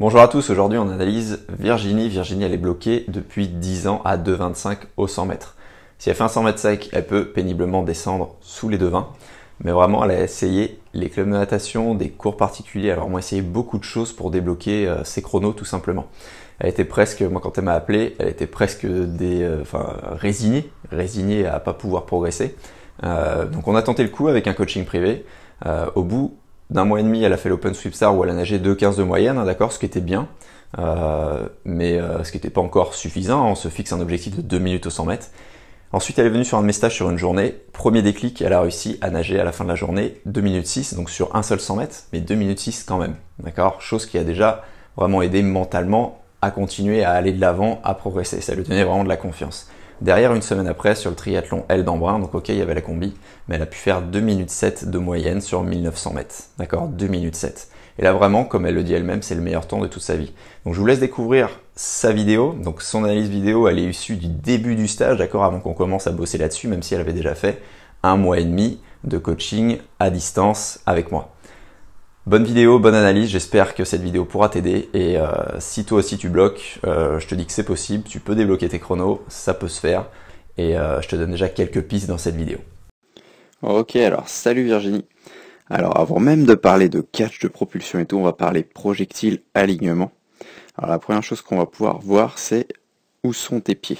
Bonjour à tous, aujourd'hui on analyse Virginie. Virginie elle est bloquée depuis 10 ans à 2,25 au 100 mètres. Si elle fait un 100 mètres sec, elle peut péniblement descendre sous les 2,20. Mais vraiment elle a essayé les clubs de natation, des cours particuliers, Alors a essayé beaucoup de choses pour débloquer euh, ses chronos tout simplement. Elle était presque, moi quand elle m'a appelé, elle était presque des, euh, enfin, résignée, résignée à pas pouvoir progresser. Euh, donc on a tenté le coup avec un coaching privé. au bout d'un mois et demi, elle a fait l'Open Sweepstar où elle a nagé 2,15 de moyenne, hein, d'accord, ce qui était bien, euh, mais euh, ce qui n'était pas encore suffisant. On se fixe un objectif de 2 minutes au 100 mètres. Ensuite, elle est venue sur un de mes stages sur une journée. Premier déclic, elle a réussi à nager à la fin de la journée 2 minutes 6, donc sur un seul 100 mètres, mais 2 minutes 6 quand même, d'accord Chose qui a déjà vraiment aidé mentalement à continuer à aller de l'avant, à progresser. Ça lui donnait vraiment de la confiance. Derrière, une semaine après, sur le triathlon L d'Embrun, donc ok, il y avait la combi, mais elle a pu faire 2 minutes 7 de moyenne sur 1900 mètres. D'accord 2 minutes 7. Et là, vraiment, comme elle le dit elle-même, c'est le meilleur temps de toute sa vie. Donc, je vous laisse découvrir sa vidéo. Donc, son analyse vidéo, elle est issue du début du stage, d'accord, avant qu'on commence à bosser là-dessus, même si elle avait déjà fait un mois et demi de coaching à distance avec moi. Bonne vidéo, bonne analyse, j'espère que cette vidéo pourra t'aider et euh, si toi aussi tu bloques, euh, je te dis que c'est possible, tu peux débloquer tes chronos, ça peut se faire et euh, je te donne déjà quelques pistes dans cette vidéo. Ok alors, salut Virginie. Alors avant même de parler de catch, de propulsion et tout, on va parler projectile alignement. Alors la première chose qu'on va pouvoir voir c'est où sont tes pieds.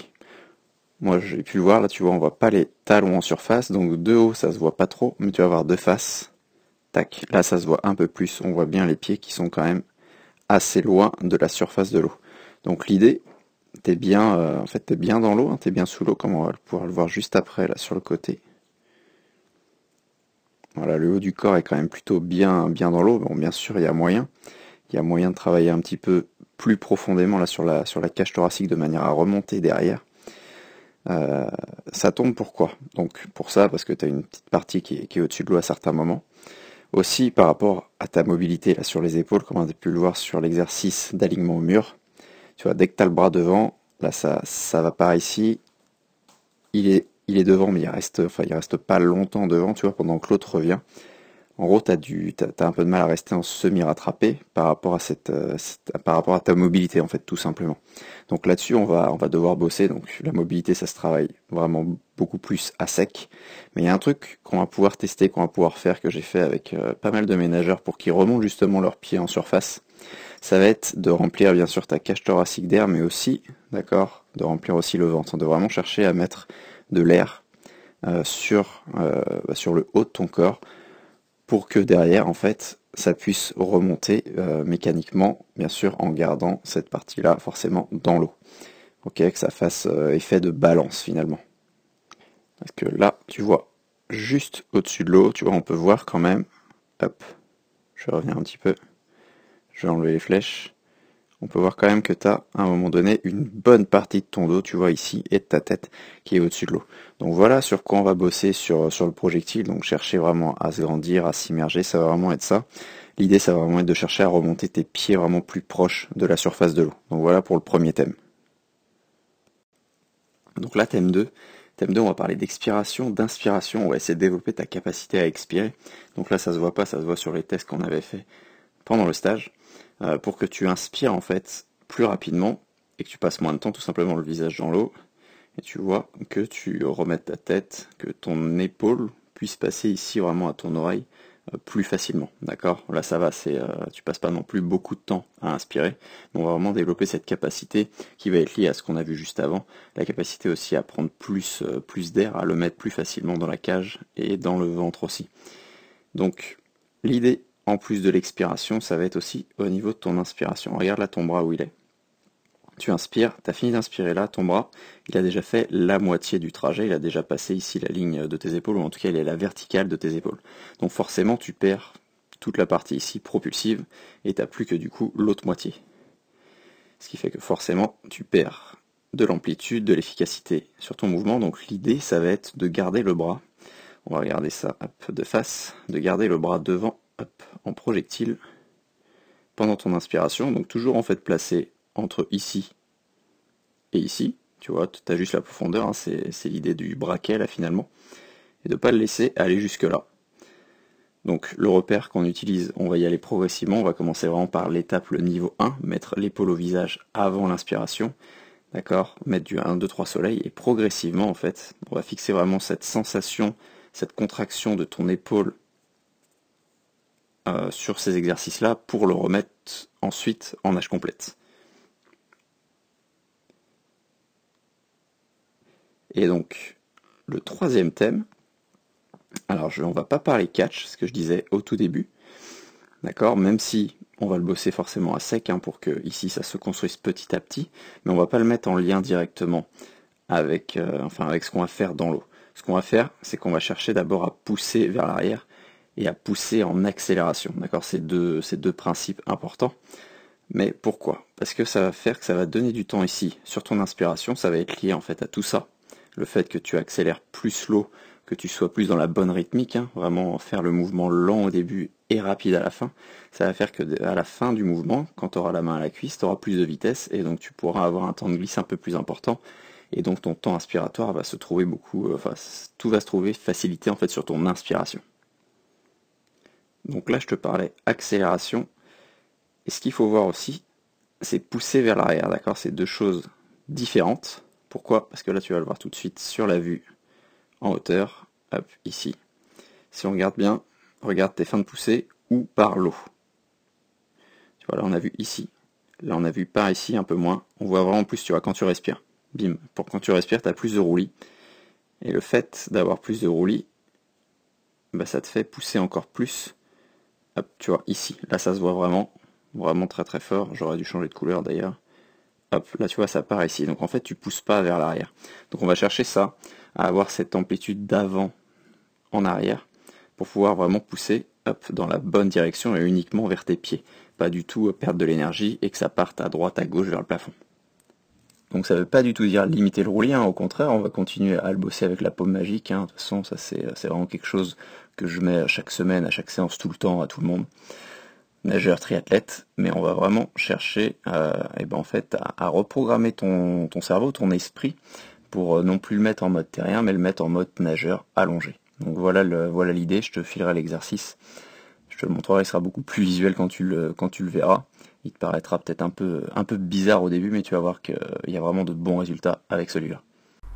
Moi, j'ai pu le voir, là, tu vois, on voit pas les talons en surface, donc de haut, ça se voit pas trop, mais tu vas voir de face, Tac, là ça se voit un peu plus, on voit bien les pieds qui sont quand même assez loin de la surface de l'eau. Donc l'idée, t'es bien, euh, en fait, es bien dans l'eau, tu hein, t'es bien sous l'eau, comme on va pouvoir le voir juste après, là, sur le côté. Voilà, le haut du corps est quand même plutôt bien, bien dans l'eau. Bon, bien sûr, il y a moyen. Il y a moyen de travailler un petit peu plus profondément là sur la, sur la cage thoracique de manière à remonter derrière. Euh, ça tombe pourquoi Donc pour ça, parce que tu as une petite partie qui est au-dessus de l'eau à certains moments. Aussi, par rapport à ta mobilité là, sur les épaules, comme on a pu le voir sur l'exercice d'alignement au mur, tu vois, dès que tu as le bras devant, là, ça, ça va par ici. Il est, devant, mais il reste, enfin, il reste pas longtemps devant, tu pendant que l'autre revient en gros, tu as, un peu de mal à rester en semi-rattrapé par rapport à euh, cette, par rapport à ta mobilité en fait tout simplement. Donc là-dessus, on va, on va devoir bosser. Donc la mobilité, ça se travaille vraiment beaucoup plus à sec. Mais il y a un truc qu'on va pouvoir tester, qu'on va pouvoir faire, que j'ai fait avec euh, pas mal de ménageurs pour qu'ils remontent justement leurs pieds en surface. Ça va être de remplir bien sûr ta cage thoracique d'air, mais aussi, d'accord, de remplir aussi le ventre, de vraiment chercher à mettre de l'air euh, sur, bah, sur le haut de ton corps pour que derrière, en fait, ça puisse remonter euh, mécaniquement, bien sûr, en gardant cette partie-là forcément dans l'eau. Ok, que ça fasse euh, effet de balance finalement. Parce que là, tu vois, juste au-dessus de l'eau, tu vois, on peut voir quand même. Hop, je reviens un petit peu. Je vais enlever les flèches on peut voir quand même que tu as à un moment donné une bonne partie de ton dos, tu vois ici, et de ta tête qui est au-dessus de l'eau. Donc voilà sur quoi on va bosser sur, le projectile, donc chercher vraiment à se grandir, à s'immerger, ça va vraiment être ça. L'idée ça va vraiment être de chercher à remonter tes pieds vraiment plus proches de la surface de l'eau. Donc voilà pour le premier thème. Donc là thème 2, Thème 2, on va parler d'expiration, d'inspiration. On va essayer de développer ta capacité à expirer. Donc là, ça se voit pas, ça se voit sur les tests qu'on avait fait pendant le stage. Euh, pour que tu inspires en fait plus rapidement et que tu passes moins de temps tout simplement le visage dans l'eau. Et tu vois que tu remettes ta tête, que ton épaule puisse passer ici vraiment à ton oreille euh, plus facilement. D'accord Là ça va, c'est ne euh, tu passes pas non plus beaucoup de temps à inspirer, on va vraiment développer cette capacité qui va être liée à ce qu'on a vu juste avant, la capacité aussi à prendre plus, plus d'air, à le mettre plus facilement dans la cage et dans le ventre aussi. Donc l'idée en plus de l'expiration, ça va être aussi au niveau de ton inspiration. Regarde là ton bras où il est. Tu inspires, tu as fini d'inspirer là, ton bras, il a déjà fait la moitié du trajet, il a déjà passé ici la ligne de tes épaules, ou en tout cas il est la verticale de tes épaules. Donc forcément tu perds toute la partie ici propulsive, et tu n'as plus que du coup l'autre moitié. Ce qui fait que forcément tu perds de l'amplitude, de l'efficacité sur ton mouvement. Donc l'idée ça va être de garder le bras. On va regarder ça de face, de garder le bras devant en projectile pendant ton inspiration. Donc toujours en fait placé entre ici et ici. Tu vois, tu as juste la profondeur, hein, c'est l'idée du braquet là finalement. Et de ne pas le laisser aller jusque là. Donc le repère qu'on utilise, on va y aller progressivement, on va commencer vraiment par l'étape, le niveau 1, mettre l'épaule au visage avant l'inspiration, d'accord Mettre du 1, 2, 3 soleil, et progressivement en fait, on va fixer vraiment cette sensation, cette contraction de ton épaule euh, sur ces exercices-là pour le remettre ensuite en âge complète. Et donc, le troisième thème, alors je, on va pas parler catch, ce que je disais au tout début, d'accord, même si on va le bosser forcément à sec hein, pour que ici ça se construise petit à petit, mais on va pas le mettre en lien directement avec, euh, enfin, avec ce qu'on va faire dans l'eau. Ce qu'on va faire, c'est qu'on va chercher d'abord à pousser vers l'arrière et à pousser en accélération. D'accord Ces deux, ces deux principes importants. Mais pourquoi Parce que ça va faire que ça va donner du temps ici sur ton inspiration, ça va être lié en fait à tout ça. Le fait que tu accélères plus l'eau, que tu sois plus dans la bonne rythmique, hein, vraiment faire le mouvement lent au début et rapide à la fin, ça va faire que à la fin du mouvement, quand tu auras la main à la cuisse, tu auras plus de vitesse et donc tu pourras avoir un temps de glisse un peu plus important et donc ton temps inspiratoire va se trouver beaucoup, euh, enfin tout va se trouver facilité en fait sur ton inspiration. Donc là, je te parlais accélération. Et ce qu'il faut voir aussi, c'est pousser vers l'arrière, d'accord C'est deux choses différentes. Pourquoi Parce que là, tu vas le voir tout de suite sur la vue, en hauteur, hop, ici. Si on regarde bien, regarde tes fins de poussée ou par l'eau. Tu vois, là, on a vu ici. Là, on a vu par ici, un peu moins. On voit vraiment plus, tu vois, quand tu respires. Bim. Pour quand tu respires, tu as plus de roulis. Et le fait d'avoir plus de roulis, bah, ça te fait pousser encore plus Hop, tu vois, ici. Là, ça se voit vraiment. Vraiment très très fort. J'aurais dû changer de couleur d'ailleurs. Hop, là, tu vois, ça part ici. Donc, en fait, tu pousses pas vers l'arrière. Donc, on va chercher ça, à avoir cette amplitude d'avant en arrière, pour pouvoir vraiment pousser, hop, dans la bonne direction et uniquement vers tes pieds. Pas du tout perdre de l'énergie et que ça parte à droite, à gauche, vers le plafond. Donc ça ne veut pas du tout dire limiter le roulien, hein. au contraire, on va continuer à le bosser avec la paume magique. Hein. De toute façon, ça c'est vraiment quelque chose que je mets à chaque semaine, à chaque séance, tout le temps, à tout le monde. Nageur, triathlète, mais on va vraiment chercher euh, et ben en fait, à, reprogrammer ton, cerveau, ton esprit, pour euh, non plus le mettre en mode terrien, mais le mettre en mode nageur allongé. Donc voilà l'idée, je te filerai l'exercice te le montrerai, il sera beaucoup plus visuel quand tu le, verras. Il te paraîtra peut-être un peu, un peu bizarre au début, mais tu vas voir qu'il y a vraiment de bons résultats avec celui-là.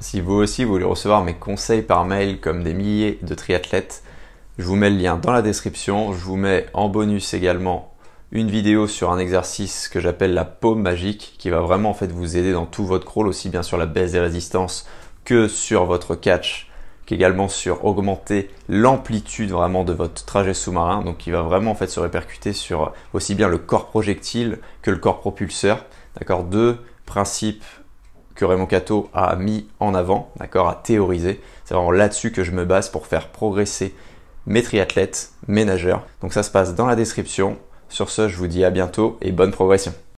Si vous aussi voulez recevoir mes conseils par mail comme des milliers de triathlètes, je vous mets le lien dans la description. Je vous mets en bonus également une vidéo sur un exercice que j'appelle la paume magique qui va vraiment en fait vous aider dans tout votre crawl, aussi bien sur la baisse des résistances que sur votre catch également sur augmenter l'amplitude vraiment de votre trajet sous-marin, donc qui va vraiment en fait se répercuter sur aussi bien le corps projectile que le corps propulseur, d'accord Deux principes que Raymond Cato a mis en avant, d'accord, à théoriser. C'est vraiment là-dessus que je me base pour faire progresser mes triathlètes, mes nageurs. Donc ça se passe dans la description. Sur ce, je vous dis à bientôt et bonne progression.